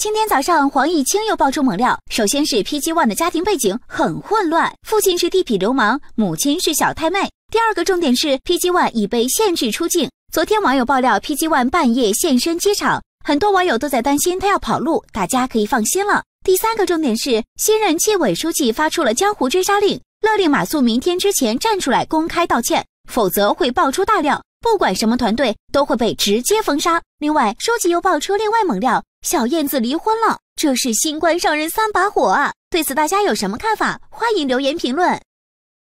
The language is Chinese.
今天早上，黄毅清又爆出猛料。首先是 PG One 的家庭背景很混乱，父亲是地痞流氓，母亲是小太妹。第二个重点是 PG One 已被限制出境。昨天网友爆料 PG One 半夜现身机场，很多网友都在担心他要跑路，大家可以放心了。第三个重点是新任纪委书记发出了江湖追杀令，勒令马素明天之前站出来公开道歉。否则会爆出大料，不管什么团队都会被直接封杀。另外，收集又爆出另外猛料：小燕子离婚了，这是新官上任三把火。啊！对此，大家有什么看法？欢迎留言评论。